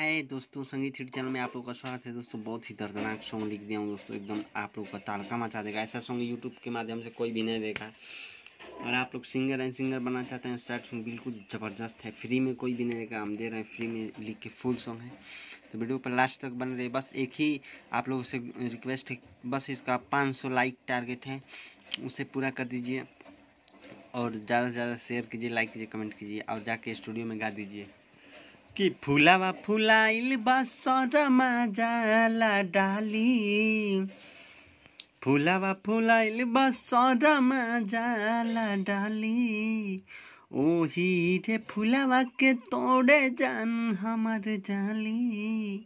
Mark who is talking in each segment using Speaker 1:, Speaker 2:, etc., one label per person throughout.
Speaker 1: हाय दोस्तों संगीत hit channel में आप लोग का स्वागत है दोस्तों बहुत ही दर्दनाक सॉन्ग लिख दिया हूँ दोस्तों एकदम आप लोग का ताड़का मचा देगा ऐसा सॉन्ग यूट्यूब के माध्यम से कोई भी नहीं देखा और आप लोग सिंगर एंड सिंगर बनना चाहते हैं सैड सॉन्ग बिल्कुल ज़बरदस्त है फ्री में कोई भी नहीं देखा हम दे रहे हैं फ्री में लिख के फुल सॉन्ग है तो वीडियो पर लास्ट तक बन रहे बस एक ही आप लोगों से रिक्वेस्ट है बस इसका पाँच लाइक टारगेट है उसे पूरा कर दीजिए और ज़्यादा से ज़्यादा शेयर कीजिए लाइक कीजिए कमेंट कीजिए और जाके स्टूडियो में गा दीजिए कि फुलावा फुलाइल बा सरमा जाला डाली फुलावा फुलाइल बा सरमा जाला डाली ओही रे फुलावा के तोड़े जान हमार जाली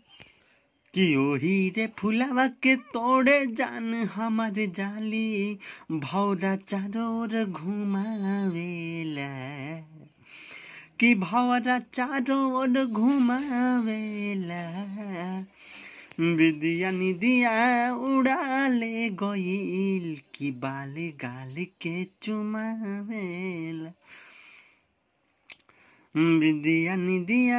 Speaker 1: कि ओही रे फुलावा के तोड़े जान हमार जाली भौरा चारोर घुमावेला कि भवरा चारों ओर घुमावेला विदिया निदिया उड़ाले गोइल की बाले गाल के चुमावेला विदिया निदिया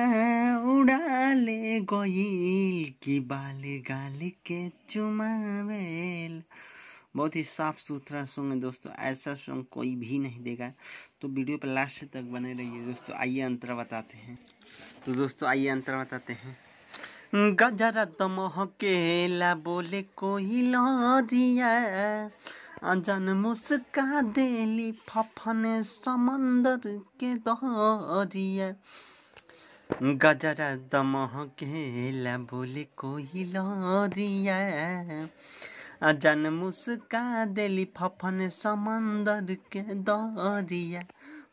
Speaker 1: उड़ाले गोइल की बाले गाल के चुमावेला बहुत ही साफ सुथरा सॉन्ग है दोस्तों ऐसा सॉन्ग कोई भी नहीं देगा तो वीडियो पर लास्ट तक बने रहिए दोस्तों आइए अंतर बताते हैं तो दोस्तों आइए अंतर बताते हैं गजरा तो महकेला बोले कोई लहरिया अनजान मुस्का देली फफने समंदर के दहरिया गजरा दमह केला बोले कोई लहरिया अजन मुस्का दिली फफन समंदर के दरिया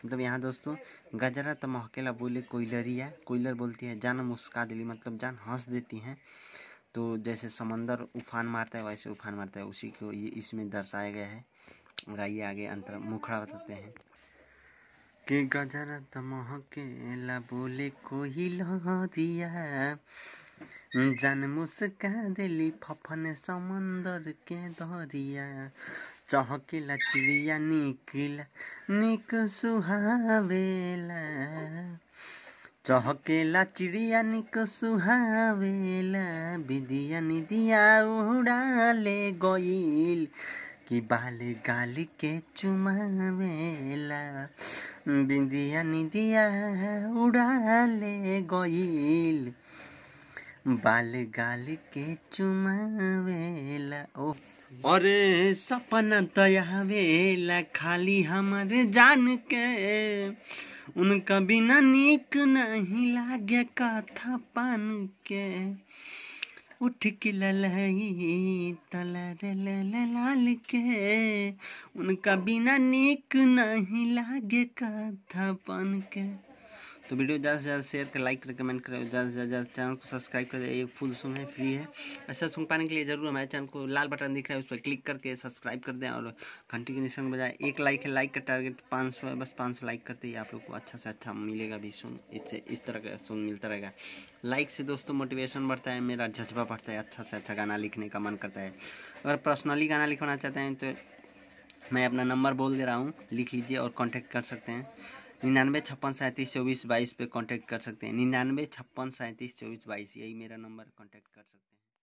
Speaker 1: मतलब यहाँ दोस्तों गजरा तो महकेला बोले कोयलरिया कोयलर बोलती है जान मुस्का दिली मतलब जान हंस देती हैं तो जैसे समंदर उफान मारता है वैसे उफान मारता है उसी को ये इसमें दर्शाया गया है और आइए आगे अंतर मुखड़ा बताते हैं कि गजरा तो महकेला बोले कोयलरिया जान मुस्का दिली फफन समंदर के दरिया चहकिला चिड़िया निकिला निक सुहावेला चहकेला चिड़िया निक सुहावेला विदिया निदिया उड़ाले गईल कि बाले गाली के चुमावेला बिंदिया निदिया उड़ाले गईल बाल गाल के चुमावेला ओ और सपना तयावेला खाली हमारे जान के उनका बिना नीक नहीं लागे कथा पान के उठ के ललई तलर लाल के उनका बिना नीक नहीं लागे कथा पान के तो वीडियो ज़्यादा से ज़्यादा शेयर कर लाइक रिकमेंड कमेंट करें ज़्यादा से ज़्यादा चैनल को सब्सक्राइब कर ये फुल सुन है फ्री है ऐसा सुन पाने के लिए जरूर हमारे चैनल को लाल बटन दिख रहा है उस पर क्लिक करके सब्सक्राइब कर दें और घंटी के निशान बजाय एक लाइक है लाइक का टारगेट पाँच सौ है बस पाँच सौ लाइक करते ही आप लोग को अच्छा से अच्छा मिलेगा भी सुन इससे इस तरह का सुन मिलता रहेगा लाइक से दोस्तों मोटिवेशन बढ़ता है मेरा जज्बा बढ़ता है अच्छा से अच्छा गाना लिखने का मन करता है अगर पर्सनली गाना लिखवाना चाहते हैं तो मैं अपना नंबर बोल दे रहा हूँ लिख लीजिए और कांटेक्ट कर सकते हैं निन्यानवे छप्पन सैंतीस चौबीस बाईस पे कॉन्टैक्ट कर सकते हैं निन्यानवे छप्पन सैंतीस चौबीस बाईस यही मेरा नंबर कॉन्टैक्ट कर सकते हैं